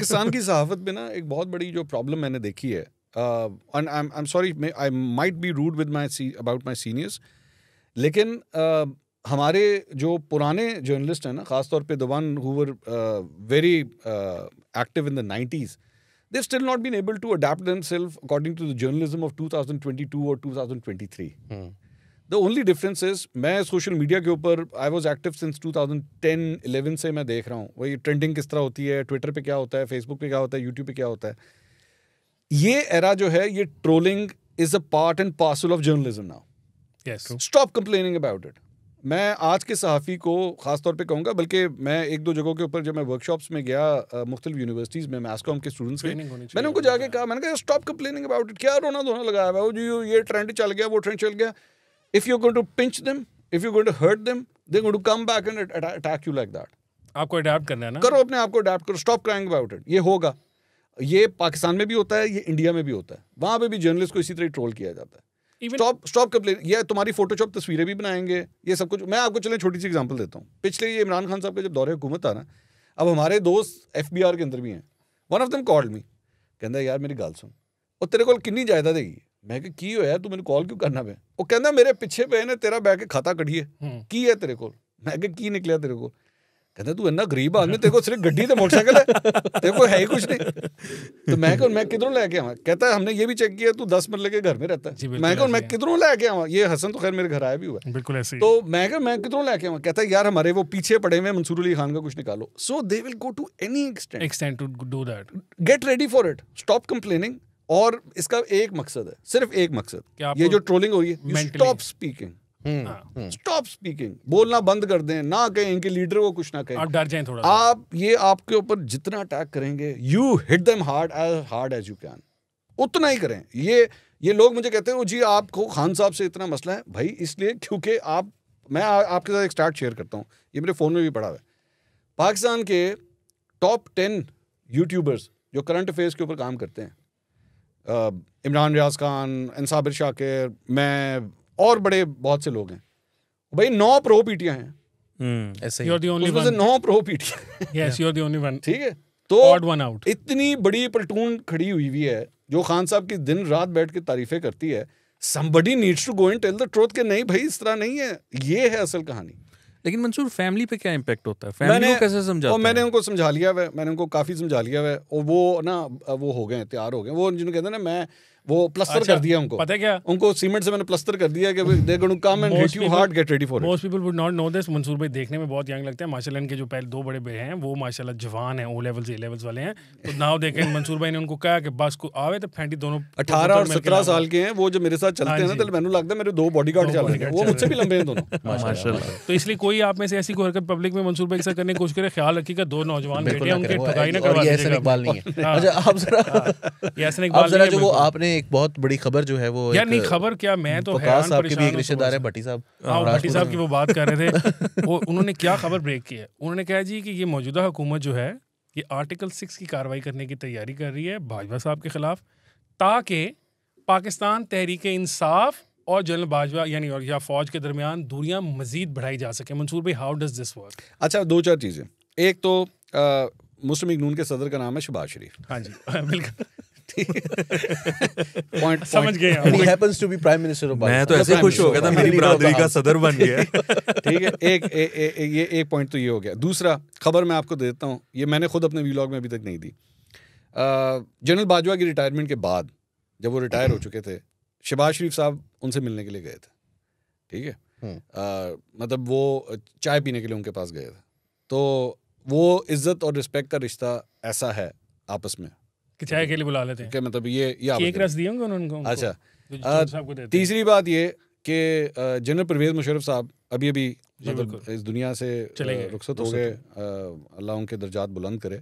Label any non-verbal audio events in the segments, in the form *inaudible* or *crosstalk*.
पाकिस्तान की सहाफत में ना एक बहुत बड़ी जो प्रॉब्लम मैंने देखी है uh, लेकिन uh, हमारे जो पुराने जर्नलिस्ट हैं ना खासतौर पर दवान हुर very active in the nineties they still not been able to adapt them self according to the journalism of two thousand twenty two और two thousand twenty three the only difference is मैं social media के ऊपर I was active since ten eleven से मैं देख रहा हूँ वही ट्रेंडिंग किस तरह होती है ट्विटर पर क्या होता है फेसबुक पे क्या होता है यूट्यूब पे क्या होता है ये एरा जो है ये trolling is a part and parcel of journalism now stop complaining about it मैं आज के सहाफ़ी को ख़ास तौर पे कहूँगा बल्कि मैं एक दो जगहों के ऊपर जब मैं वर्कशॉप्स में गया मुख्तु यूनिवर्सिटीज़ में मैसकॉम के स्टूडेंट्स में मैंने उनको जाके कहा मैंने कहा स्टॉप कंप्लेनिंग अबाउट इट क्या रोना धोना लगाया हुआ वो जो ये ट्रेंड चल गया वो ट्रेंड चल गया if you going to pinch them, if you're going to hurt them, they're going to come back and attack you like that. आपको अडेप्ट करना है ना करो अपने आप को अडेप्ट करो स्टॉप क्राइंग अबाउट इट ये होगा ये पाकिस्तान में भी होता है ये इंडिया में भी होता है वहां पे भी जर्नलिस्ट को इसी तरह ट्रोल किया जाता है स्टॉप स्टॉप कंप्लेन ये तुम्हारी फोटोशॉप तस्वीरें भी बनाएंगे ये सब कुछ मैं आपको चले छोटी सी एग्जाम्पल देता हूँ पिछले ये इमरान खान साहब का जब दौरे हुकूमत था ना अब हमारे दोस्त एफ के अंदर भी हैं one of them called me कहता यार मेरी गाल सुन और तेरे को कितनी जायदाद है ਮੈਂ ਕਿ ਕੀ ਹੋਇਆ ਤੂੰ ਮੈਨੂੰ ਕਾਲ ਕਿਉਂ ਕਰਨਾ ਪਿਆ ਉਹ ਕਹਿੰਦਾ ਮੇਰੇ ਪਿੱਛੇ ਪਏ ਨੇ ਤੇਰਾ ਬੈ ਕੇ ਖਾਤਾ ਕਢੀਏ ਕੀ ਹੈ ਤੇਰੇ ਕੋਲ ਮੈਂ ਕਿ ਕੀ ਨਿਕਲਿਆ ਤੇਰੇ ਕੋਲ ਕਹਿੰਦਾ ਤੂੰ ਇੰਨਾ ਗਰੀਬ ਆਦਮੀ ਤੇਰੇ ਕੋਲ ਸਿਰਫ ਗੱਡੀ ਤੇ ਮੋਟਰਸਾਈਕਲ ਹੈ ਤੇਰੇ ਕੋਲ ਹੈ ਹੀ ਕੁਝ नहीं तो मैं कहा मैं किधरों लेके आवा कहता हमने ये भी चेक किया तू दस मिनट लेके घर में रहता है मैं कहा मैं किधरों लेके आवा ये हसन तो खैर मेरे घर आया भी हुआ बिल्कुल ऐसे तो मैं कहा मैं किधरों लेके आवा कहता यार हमारे वो पीछे पड़े हुए मंसूर अली खान का कुछ निकालो so they will go to any extent extent to do that get ready for it stop complaining और इसका एक मकसद है सिर्फ एक मकसद ये जो ट्रोलिंग हो रही है स्टॉप स्पीकिंग स्टॉप स्पीकिंग बोलना बंद कर दें ना कहें इनके लीडर को कुछ ना कहें आप डर जाएं थोड़ा आप ये आपके ऊपर जितना अटैक करेंगे you hit them hard as hard as you can उतना ही करें ये ये लोग मुझे कहते हैं जी आपको खान साहब से इतना मसला है भाई इसलिए क्योंकि आप मैं आ, आपके साथ एक स्टार्ट शेयर करता हूँ ये मेरे फ़ोन में भी पड़ा हुआ है पाकिस्तान के टॉप टेन यूट्यूबर्स जो करंट अफेयर्स के ऊपर काम करते हैं इमरान रियाज खान अनसाबिर शाकिर मैं और बड़े बहुत से लोग हैं भाई नौ प्रो पीटियाँ हैं हम्म, ऐसे ही तो इतनी बड़ी पलटून खड़ी हुई हुई है जो खान साहब की दिन रात बैठ के तारीफे करती है somebody needs to go and tell the truth के नहीं भाई इस तरह नहीं है ये है असल कहानी लेकिन मंसूर फैमिली पे क्या इम्पैक्ट होता है फैमिली को कैसे समझा मैंने उनको समझा लिया हुआ मैंने उनको काफ़ी समझा लिया हुआ और वो ना वो हो गए तैयार हो गए वो जिनको कहते हैं ना मैं वो प्लस्तर अच्छा, कर दिया उनको पता है क्या उनको सीमेंट से मैंने प्लस्तर कर दिया कि they going to come and hit you hard get ready for most people would not know this Mansoor भाई देखने में बहुत यंग लगते हैं माशाल्लाह इनके जो पहले दो बड़े बे हैं वो माशाल्लाह जवान हैं ओ लेवल्स ए लेवल्स वाले हैं तो नाव देखें मंसूर भाई ने उनको कहा कि बस को आवे तो फेंटी दोनों 18 और 17 साल के हैं वो जो मेरे साथ चलते हाँ हैं ना तो मैंने लगता है मेरे दो बॉडीगार्ड चल रहे हैं वो मुझसे भी लंबे हैं दोनों *laughs* माशाल्लाह तो इसलिए कोई आप में से ऐसी कोई हरकत पब्लिक में मंसूर भाई के साथ करने की कोशिश करे ख्याल रखिएगा दो नौजवान बेटे उनके ठगाई ना करवा दीजिएगा हाँ। अच्छा आप जरा हाँ, यासिन इकबाल जो वो आपने में एक बहुत बड़ी खबर जो है वो यार नहीं खबर क्या मैं तो हैरान आपके भी एक रिश्तेदार है भट्टी साहब हाँ, भट्टी साहब की वो बात कर रहे थे *laughs* वो उन्होंने क्या खबर ब्रेक की है उन्होंने कहा जी कि ये मौजूदा हुकूमत जो है ये आर्टिकल सिक्स की कार्रवाई करने की तैयारी कर रही है भाजपा साहब के खिलाफ ताकि पाकिस्तान तहरीक इंसाफ और जनरल बाजवा यानी और या फौज के दरमियान दूरियां मजीद बढ़ाई जा सके मंसूर भाई हाउ डज दिस वर्क अच्छा दो चार चीज़ें एक तो मुस्लिम नून के सदर का नाम है शबाज शरीफ हाँ जी *laughs* बिल्कुल पॉइंट *laughs* समझ गए ही happens to be prime minister of मैं तो ऐसे खुश हो गया था मेरी बरादरी का सदर बन गया *laughs* ठीक है एक ये एक पॉइंट तो ये हो गया दूसरा खबर मैं आपको देता हूँ ये मैंने खुद अपने व्लॉग में अभी तक नहीं दी जनरल बाजवा की रिटायरमेंट के बाद जब वो रिटायर हो चुके थे शबाज शरीफ साहब उनसे मिलने के लिए गए थे ठीक है हम्म। मतलब वो चाय पीने के लिए उनके पास गए थे तो वो इज़्ज़त और रिस्पेक्ट का रिश्ता ऐसा है आपस में चाय के लिए बुला लेते हैं मतलब ये एक रस दिए होंगे उनको अच्छा तीसरी बात ये कि जनरल परवेज मुशरफ साहब अभी अभी मतलब इस दुनिया से रुखसत हो गए अल्लाह उनके दर्जात बुलंद करे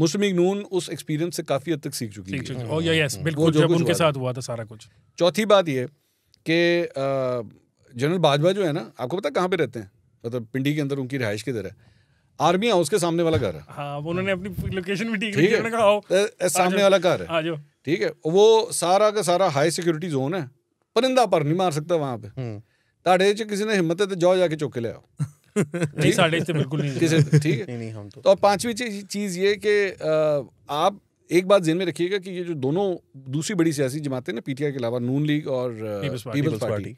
मुस्लिम नून उस एक्सपीरियंस से काफ़ी हद तक सीख चुकी सीख है ओ यस हाँ। बिल्कुल जब उनके साथ हुआ था सारा कुछ चौथी बात ये कि जनरल बाजवा जो है ना आपको पता कहाँ पे रहते हैं मतलब पिंडी के अंदर उनकी रिहाइश किधर है आर्मी हाउस के सामने वाला घर हाँ, उन्होंने अपनी लोकेशन भी ठीक ठीक है कहा आओ सामने वाला घर ठीक है वो सारा का सारा हाई सिक्योरिटी जोन है परिंदा पर नहीं मार सकता वहां पे ਤੁਹਾਡੇ ਚ ਕਿਸੇ ਨੇ ਹਿੰਮਤ ਹੈ ਤੇ ਜਾਓ ਜਾ ਕੇ ਚੁੱਕ ਕੇ नहीं साढ़े इससे बिल्कुल नहीं किसे ठीक है नहीं हम तो तो पांचवी चीज़ ये कि आप एक बात जेन में रखिएगा कि ये जो दोनों दूसरी बड़ी सियासी जमातें ना पीटीआई के अलावा नून लीग और पीपल्स पार्टी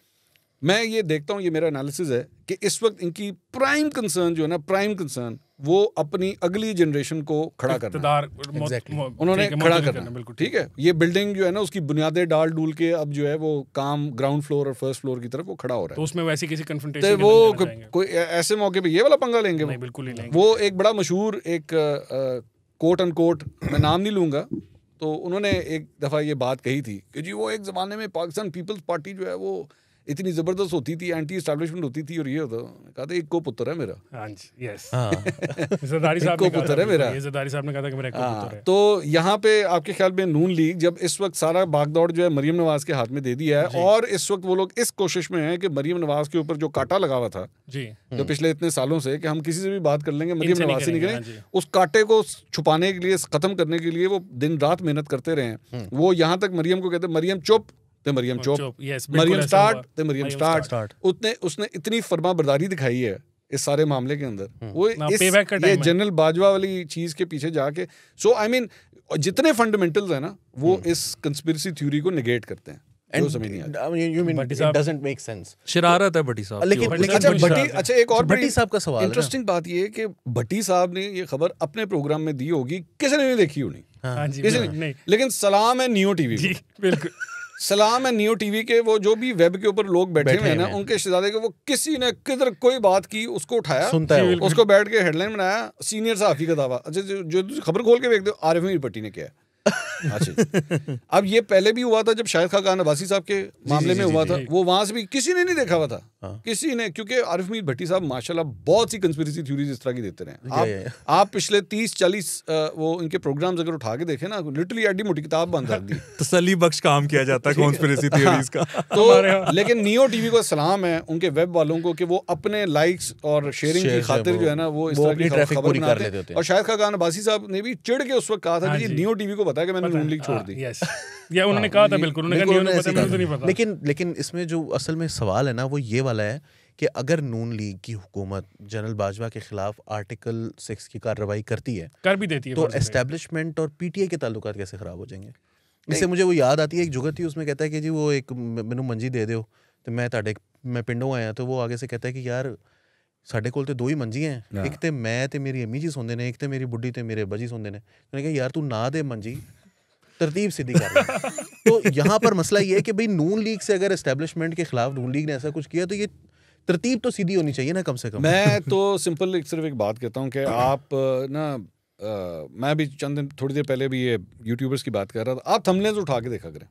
मैं ये देखता हूँ ये मेरा एनालिसिस है कि इस वक्त इनकी प्राइम कंसर्न जो है ना प्राइम कंसर्न वो अपनी अगली जनरेशन को खड़ा करना exactly. उन्होंने खड़ा करना बिल्कुल ठीक है ये बिल्डिंग जो है ना उसकी बुनियादें डाल डूल के अब जो है वो काम ग्राउंड फ्लोर और फर्स्ट फ्लोर की तरफ वो खड़ा हो रहा है तो उसमें वैसे किसी तो वो कोई ऐसे मौके पे ये वाला पंगा लेंगे वो बिल्कुल वो एक बड़ा मशहूर एक कोट एंड कोट मैं नाम नहीं लूंगा तो उन्होंने एक दफ़ा ये बात कही थी कि जी वो एक ज़माने में पाकिस्तान पीपल्स पार्टी जो है वो इतनी जबरदस्त होती थी एंटी स्टैब्लिशमेंट होती थी और ये होता कहा था एक को पुत्र है मेरा हाँ जी यस हाँ। *laughs* साहब को पुत्र है मेरा जरदारी साहब ने कहा था कि मेरा एक पुत्र हाँ, है तो यहाँ पे आपके ख्याल में नून लीग जब इस वक्त सारा भागदौड़ जो है मरियम नवाज के हाथ में दे दिया है और इस वक्त वो लोग इस कोशिश में है कि मरियम नवाज के ऊपर जो काटा लगा हुआ था जी जो हम्म। पिछले इतने सालों से कि हम किसी से भी बात कर लेंगे मरियम नवाज से निकले हाँ उस काटे को छुपाने के लिए खत्म करने के लिए वो दिन रात मेहनत करते रहे हम्म। वो यहाँ तक मरियम को कहते मरियम चुप ते मरियम चोप मरियम स्टार्ट ते मरियम स्टार्ट उसने उसने इतनी फर्मा बरदारी दिखाई है इस सारे मामले के अंदर हम्म। वो हाँ, इस ये जनरल बाजवा वाली चीज के पीछे जाके सो आई मीन जितने फंडामेंटल्स हैं ना वो हम्म। इस कंस्पिरेसी थ्योरी को निगेट करते हैं लेकिन इंटरेस्टिंग अच्छा, अच्छा, बात ये भट्टी साहब ने ये खबर अपने प्रोग्राम में दी होगी किसी ने नहीं देखी होनी हाँ। हाँ लेकिन सलाम है न्यू टीवी सलाम है न्यू टीवी के वो जो भी वेब के ऊपर लोग बैठे हुए हैं ना उनके शहजादे के वो किसी ने किधर कोई बात की उसको उठाया सुनता है उसको बैठ के हेडलाइन बनाया सीनियर साफी का दावा अच्छा जो खबर खोल के देखते हो आरिफ मीर पट्टी ने किया *laughs* अच्छा अब ये पहले भी हुआ था जब शाहिद खान अब्बासी साहब के मामले जी, में जी, हुआ जी, था वो वहां से भी किसी ने नहीं देखा हुआ था हाँ। किसी ने क्योंकि आरिफ मीर भट्टी साहब माशाल्लाह बहुत सी कंस्पिरेसी थ्योरीज इस तरह की देते रहे आप, आप पिछले तीस चालीस वो इनके प्रोग्राम्स अगर उठा के देखे ना लिटरली एडी मोटी किताब बंद कर दी *laughs* तसली बख्श काम किया जाता है *laughs* तो लेकिन नियो टीवी को सलाम है उनके वेब वालों को कि वो अपने लाइक्स और शेयरिंग की खातिर जो है ना वो इस तरह की खबर बनाते और शाहिद खान अब्बासी साहब ने भी चिड़ के उस वक्त कहा था हाँ कि नियो टीवी को पता कि मैंने नून लीग छोड़ हाँ, दी यस या उन्होंने कहा था बिल्कुल उन्होंने कहा नहीं पता तो नहीं पता लेकिन लेकिन इसमें जो असल में सवाल है ना वो ये वाला है कि अगर नून लीग की हुकूमत जनरल बाजवा के खिलाफ आर्टिकल सिक्स की कार्रवाई करती है कर भी देती है तो एस्टेब्लिशमेंट और पीटीए के ताल्लुक कैसे खराब हो जाएंगे इससे मुझे वो याद आती है एक जुगत ही उसमें कहता है कि जी वो एक मैनू मंजी दे दो तो मैं ताडे मैं पिंडों आया तो वो आगे से कहता है कि यार साढ़े को ਤੇ ਦੋ ਹੀ ਮੰਜੀਆਂ ਐ ਇੱਕ ਤੇ ਮੈਂ ਤੇ ਮੇਰੀ ਅਮੀ ਜੀ ਸੌਂਦੇ ਨੇ ਇੱਕ तो ਮੇਰੀ ਬੁੱਢੀ ਤੇ ਮੇਰੇ ਬਾਜੀ ਸੌਂਦੇ ਨੇ ਉਹਨੇ ਕਿਹਾ ਯਾਰ ਤੂੰ ਨਾ ਦੇ ਮੰਜੀ तरतीब सीधी कर *laughs* तो यहाँ पर मसला ये है कि भाई नून लीग से अगर इस्टेबलिशमेंट के खिलाफ नून लीग ने ऐसा कुछ किया तो ये तरतीब तो सीधी होनी चाहिए ना कम से कम मैं तो सिंपल सिर्फ एक बात कहता हूँ कि आप ना आ, मैं भी चंद दिन थोड़ी देर पहले भी ये यूट्यूबर्स की बात कर रहा था आप थमलेस उठा के देखा करें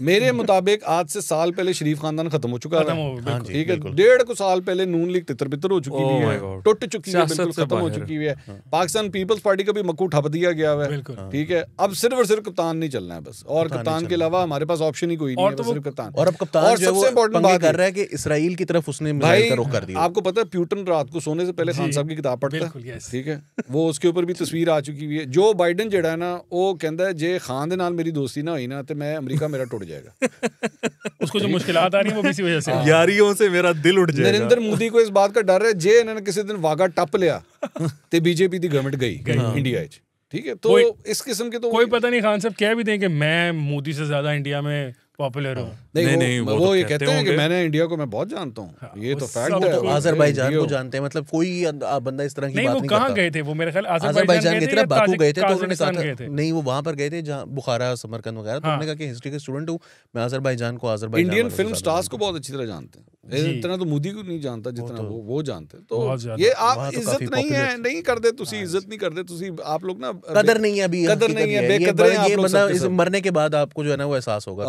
मेरे मुताबिक आज से साल पहले शरीफ खानदान खत्म हो चुका है हाँ ठीक है डेढ़ को साल पहले नून लीग तितर बितर हो चुकी oh है टूट चुकी है बिल्कुल खत्म हो चुकी है हाँ। पाकिस्तान पीपल्स पार्टी का भी मक्कू ठप दिया गया है हाँ। ठीक है अब सिर्फ और सिर्फ कप्तान नहीं चलना है बस और कप्तान के अलावा हमारे पास ऑप्शन ही कोई नहीं तो है सबसे इंपॉर्टेंट बात कर रहा है कि इसराइल की तरफ उसने आपको पता है प्यूटन रात को सोने से पहले खान साहब की किताब पढ़ता है ठीक है वो उसके ऊपर भी तस्वीर आ चुकी हुई है जो बाइडन जेड़ा है ना वो कहता है जे खान मेरी दोस्ती ना हुई ना तो मैं अमरीका जाएगा मेरा टूट जाएगा *laughs* उसको जो मुश्किल आ रही है वो इसी वजह से यारियों से मेरा दिल उठ जाएगा नरेंद्र मोदी को इस बात का डर है जे इन्होंने किसी दिन वागा टप लिया तो बीजेपी की गवर्नमेंट गई हाँ। हाँ। इंडिया ठीक है तो इस किस्म के तो कोई पता नहीं खान साहब कह भी दें कि मैं मोदी से ज्यादा इंडिया में पॉपुलर हो नहीं, हाँ। नहीं, नहीं वो, वो, वो तो ये कहते, कहते हैं कि मैंने इंडिया को मैं बहुत जानता हूँ हाँ, ये तो फैक्ट है तो आजरबाईजान को जानते हैं मतलब कोई बंदा इस तरह की बात नहीं कहाँ गए थे वो मेरे ख्याल आजरबाईजान गए थे ना बाकू गए थे तो उन्होंने कहा नहीं वो वहां पर गए थे जहाँ बुखारा समरकंद वगैरह तो उन्होंने हाँ। कहा कि हिस्ट्री के स्टूडेंट हूँ मैं आजरबाईजान को आजरबाईजान इंडियन फिल्म स्टार्स को बहुत अच्छी तरह जानते हैं इतना तो मोदी को नहीं जानता जितना वो तो वो जानते तो ये आप इज्जत नहीं है नहीं कर दे तुसी हाँ। इज्जत नहीं कर दे तुसी आप लोग ना कदर नहीं है अभी कदर नहीं है बेकदर है आप लोग मरने के बाद आपको जो है ना वो एहसास होगा